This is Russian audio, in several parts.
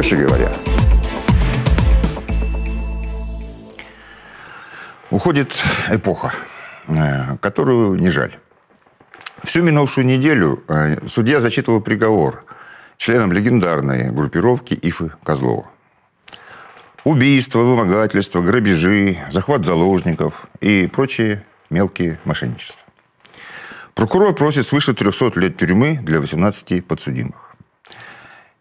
проще говоря. Уходит эпоха, э, которую не жаль. Всю минувшую неделю э, судья зачитывал приговор членам легендарной группировки Ифы Козлова. Убийства, вымогательства, грабежи, захват заложников и прочие мелкие мошенничества. Прокурор просит свыше 300 лет тюрьмы для 18 подсудимых.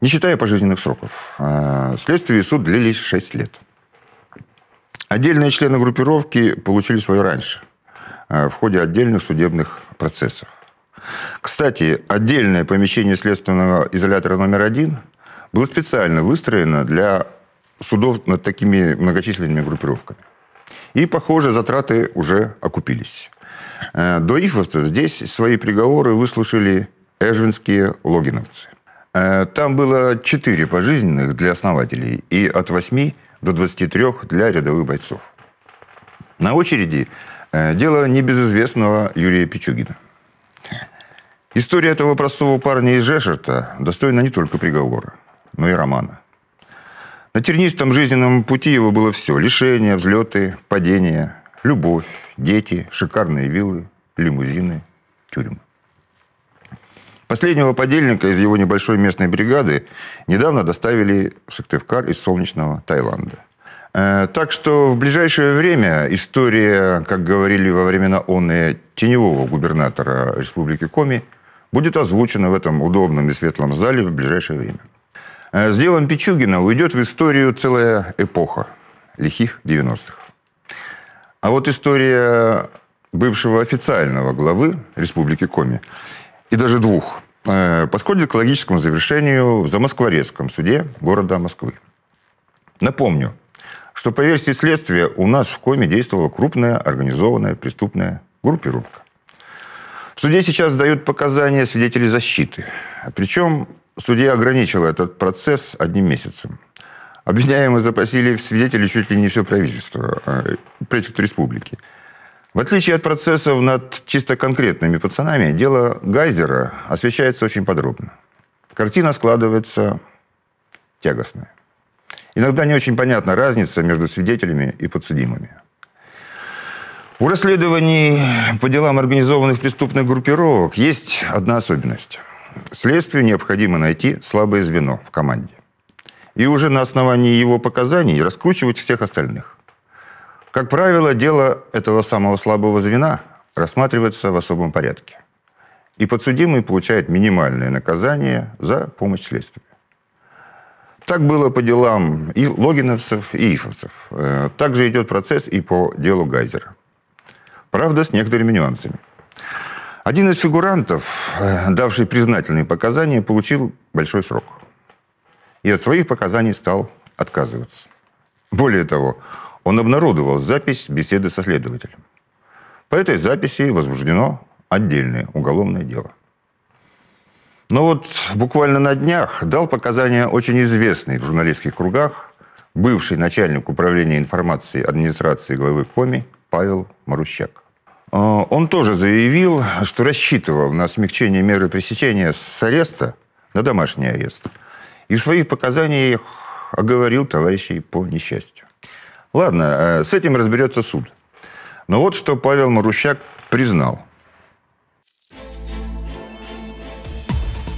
Не считая пожизненных сроков. А, следствие и суд длились 6 лет. Отдельные члены группировки получили свое раньше, а, в ходе отдельных судебных процессов. Кстати, отдельное помещение следственного изолятора номер один было специально выстроено для судов над такими многочисленными группировками. И, похоже, затраты уже окупились. Э, до ифовцев здесь свои приговоры выслушали эжвинские логиновцы. Э, там было 4 пожизненных для основателей и от 8 до 23 для рядовых бойцов. На очереди э, дело небезызвестного Юрия Пичугина. История этого простого парня из Жешерта достойна не только приговора, но и романа. На тернистом жизненном пути его было все. Лишения, взлеты, падения, любовь, дети, шикарные виллы, лимузины, тюрьмы. Последнего подельника из его небольшой местной бригады недавно доставили в Сыктывкар из солнечного Таиланда. Э, так что в ближайшее время история, как говорили во времена он и теневого губернатора Республики Коми, будет озвучена в этом удобном и светлом зале в ближайшее время. Э, с делом Пичугина уйдет в историю целая эпоха лихих 90-х. А вот история бывшего официального главы Республики Коми и даже двух, э, подходит к логическому завершению в Замоскворецком суде города Москвы. Напомню, что по версии следствия у нас в Коме действовала крупная организованная преступная группировка. В суде сейчас дают показания свидетели защиты. Причем судья ограничила этот процесс одним месяцем. Обвиняемые запросили в свидетели чуть ли не все правительство, э, правительство республики. В отличие от процессов над чисто конкретными пацанами, дело Гайзера освещается очень подробно. Картина складывается тягостная. Иногда не очень понятна разница между свидетелями и подсудимыми. У расследований по делам организованных преступных группировок есть одна особенность. Следствию необходимо найти слабое звено в команде. И уже на основании его показаний раскручивать всех остальных. Как правило, дело этого самого слабого звена рассматривается в особом порядке. И подсудимый получает минимальное наказание за помощь следствию. Так было по делам и логиновцев, и ифовцев. Э, также идет процесс и по делу Гайзера. Правда, с некоторыми нюансами. Один из фигурантов, э, давший признательные показания, получил большой срок. И от своих показаний стал отказываться. Более того, он обнародовал запись беседы со следователем. По этой записи возбуждено отдельное уголовное дело. Но вот буквально на днях дал показания очень известный в журналистских кругах бывший начальник управления информации администрации главы КОМИ Павел Марущак. А, он тоже заявил, что рассчитывал на смягчение меры пресечения с ареста на домашний арест. И в своих показаниях оговорил товарищей по несчастью. Ладно, э, с этим разберется суд. Но вот что Павел Марущак признал –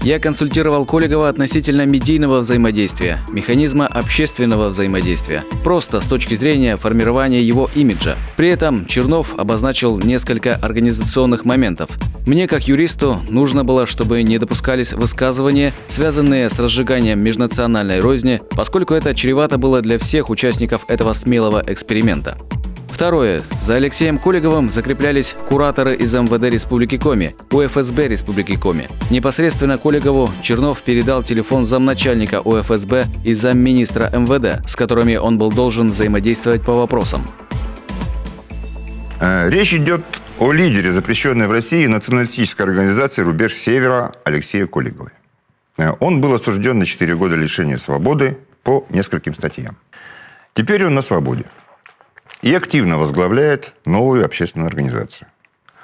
Я консультировал Коллегова относительно медийного взаимодействия, механизма общественного взаимодействия, просто с точки зрения формирования его имиджа. При этом Чернов обозначил несколько организационных моментов. Мне, как юристу, нужно было, чтобы не допускались высказывания, связанные с разжиганием межнациональной розни, поскольку это чревато было для всех участников этого смелого эксперимента. Второе. За Алексеем Куликовым закреплялись кураторы из МВД Республики Коми, УФСБ Республики Коми. Непосредственно Куликову Чернов передал телефон замначальника УФСБ и замминистра МВД, с которыми он был должен взаимодействовать по вопросам. Э, речь идет о лидере запрещенной в России националистической организации «Рубеж Севера» Алексея Куликовой. Э, он был осужден на 4 года лишения свободы по нескольким статьям. Теперь он на свободе и активно возглавляет новую общественную организацию.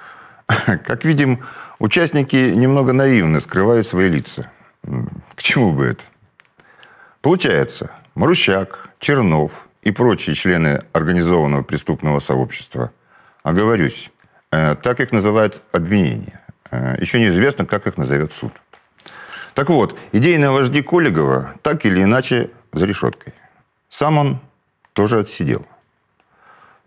Как видим, участники немного наивно скрывают свои лица. К чему бы это? Получается, Марущак, Чернов и прочие члены организованного преступного сообщества, оговорюсь, э, так их называют обвинения. Э, Еще неизвестно, как их назовет суд. Так вот, идейные вожди Коллегова так или иначе за решеткой. Сам он тоже отсидел –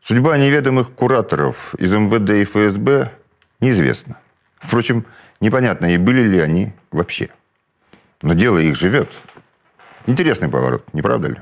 Судьба неведомых кураторов из МВД и ФСБ неизвестна. Впрочем, непонятно, и были ли они вообще. Но дело их живет. Интересный поворот, не правда ли?